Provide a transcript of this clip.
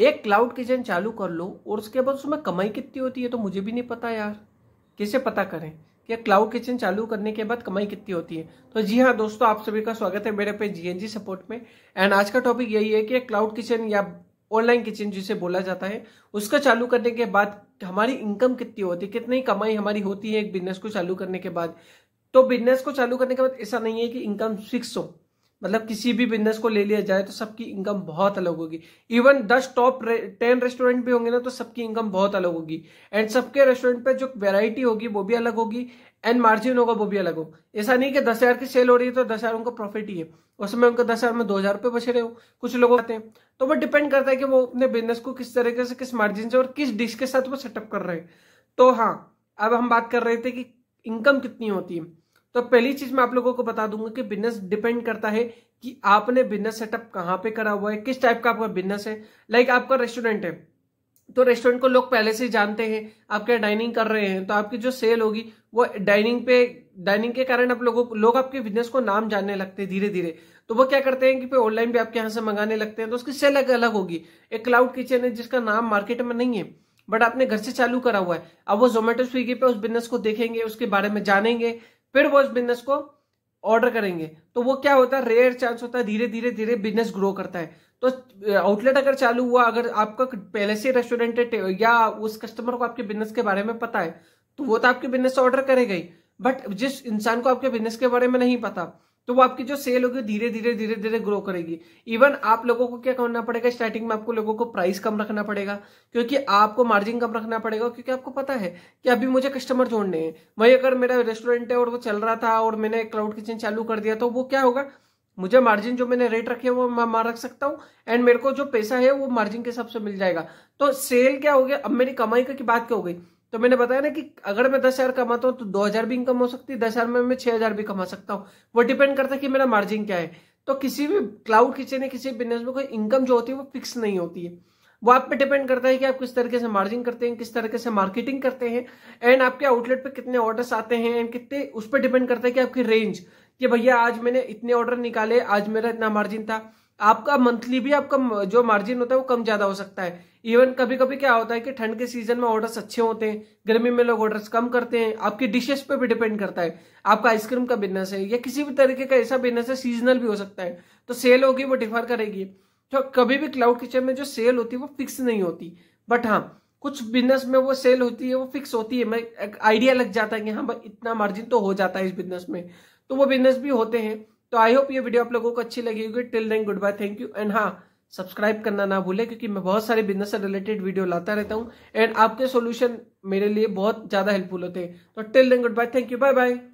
एक cloud kitchen चालू कर लो और उसके बाद उसमें कमाई कितनी होती है तो मुझे भी नहीं पता यार कैसे पता करें कि क्लाउड किचन चालू करने के बाद कमाई कितनी होती है तो जी हाँ दोस्तों आप सभी का स्वागत है मेरे पे जीएनजी सपोर्ट में एंड आज का टॉपिक यही है कि क्लाउड किचन या ऑनलाइन किचन जिसे बोला जाता है उसका चालू करने के बाद हमारी इनकम कितनी होती है कितनी कमाई हमारी होती है एक बिजनेस को चालू करने के बाद तो बिजनेस को चालू करने के बाद ऐसा नहीं है कि इनकम फिक्स हो मतलब किसी भी बिजनेस को ले लिया जाए तो सबकी इनकम बहुत अलग होगी इवन दस टॉप टेन रेस्टोरेंट भी होंगे ना तो सबकी इनकम बहुत अलग होगी एंड सबके रेस्टोरेंट पे जो वेराइटी होगी वो भी अलग होगी एंड मार्जिन होगा वो भी अलग होगा ऐसा नहीं कि दस हजार की सेल हो रही है तो दस हजार उनका प्रॉफिट ही है उसमें उनका दस हजार में दो हजार रुपए बचे रहे हो कुछ लोग आते हैं तो वो डिपेंड करता है कि वो अपने बिजनेस को किस तरीके से किस मार्जिन से और किस डिश के साथ वो सेटअप कर रहे हैं तो हाँ अब हम बात कर रहे थे कि इनकम कितनी होती है तो पहली चीज मैं आप लोगों को बता दूंगा कि बिजनेस डिपेंड करता है कि आपने बिजनेस सेटअप कहाँ पे करा हुआ है किस टाइप का आपका बिजनेस है लाइक आपका रेस्टोरेंट है तो रेस्टोरेंट को लोग पहले से जानते हैं आप क्या डाइनिंग कर रहे हैं तो आपकी जो सेल होगी वो डाइनिंग पे डाइनिंग के कारण आप लोगों लोग आपके बिजनेस को नाम जानने लगते हैं धीरे धीरे तो वो क्या करते हैं कि ऑनलाइन भी आपके यहाँ से मंगाने लगते हैं तो उसकी सेल अलग होगी एक क्लाउड किचन है जिसका नाम मार्केट में नहीं है बट आपने घर से चालू करा हुआ है अब वो जोमेटो स्विगी पे उस बिजनेस को देखेंगे उसके बारे में जानेंगे फिर वो उस बिजनेस को ऑर्डर करेंगे तो वो क्या होता है रेयर चांस होता है धीरे धीरे धीरे बिजनेस ग्रो करता है तो आउटलेट अगर चालू हुआ अगर आपका पहले से रेस्टोरेंट है या उस कस्टमर को आपके बिजनेस के बारे में पता है तो वो तो आपके बिजनेस से ऑर्डर करेगा ही बट जिस इंसान को आपके बिजनेस के बारे में नहीं पता तो वो आपकी जो सेल होगी धीरे धीरे धीरे धीरे ग्रो करेगी इवन आप लोगों को क्या करना पड़ेगा स्टार्टिंग में आपको लोगों को प्राइस कम रखना पड़ेगा क्योंकि आपको मार्जिन कम रखना पड़ेगा क्योंकि आपको पता है कि अभी मुझे कस्टमर जोड़ने हैं वही अगर मेरा रेस्टोरेंट है और वो चल रहा था और मैंने क्लाउड किचन चालू कर दिया तो वो क्या होगा मुझे मार्जिन जो मैंने रेट रखे वो मैं रख सकता हूँ एंड मेरे को जो पैसा है वो मार्जिन के हिसाब से मिल जाएगा तो सेल क्या हो गया अब मेरी कमाई की बात क्या हो गई तो मैंने बताया ना कि अगर मैं दस हजार कमाता हूँ तो दो हजार भी इनकम हो सकती है दस हजार में मैं छह हजार भी कमा सकता हूँ वो डिपेंड करता है कि मेरा मार्जिन क्या है तो किसी भी क्लाउड किचन या किसी बिजनेस में कोई इनकम जो होती है वो फिक्स नहीं होती है वो आप पे डिपेंड करता है कि आप किस तरीके से मार्जिन करते हैं किस तरीके से मार्केटिंग करते हैं एंड आपके आउटलेट पे कितने ऑर्डर्स आते हैं एंड कितने उस पर डिपेंड करता है कि आपकी रेंज कि भैया आज मैंने इतने ऑर्डर निकाले आज मेरा इतना मार्जिन था आपका मंथली भी आपका जो मार्जिन होता है वो कम ज्यादा हो सकता है इवन कभी कभी क्या होता है कि ठंड के सीजन में ऑर्डर्स अच्छे होते हैं गर्मी में लोग ऑर्डर्स कम करते हैं आपकी डिशेस पे भी डिपेंड करता है आपका आइसक्रीम का बिजनेस है या किसी भी तरीके का ऐसा बिजनेस है सीजनल भी हो सकता है तो सेल होगी वो डिफर करेगी तो कभी भी क्लाउड किचन में जो सेल होती है वो फिक्स नहीं होती बट हाँ कुछ बिजनेस में वो सेल होती है वो फिक्स होती है मैं आइडिया लग जाता है कि हाँ भाई इतना मार्जिन तो हो जाता है इस बिजनेस में तो वो बिजनेस भी होते हैं तो आई होप ये वीडियो आप लोगों को अच्छी लगी होगी till then goodbye thank you and हाँ सब्सक्राइब करना ना भूले क्योंकि मैं बहुत सारे बिजनेस से रिलेटेड वीडियो लाता रहता हूँ एंड आपके सोल्यूशन मेरे लिए बहुत ज़्यादा हेल्पफुल होते हैं तो till then goodbye thank you bye bye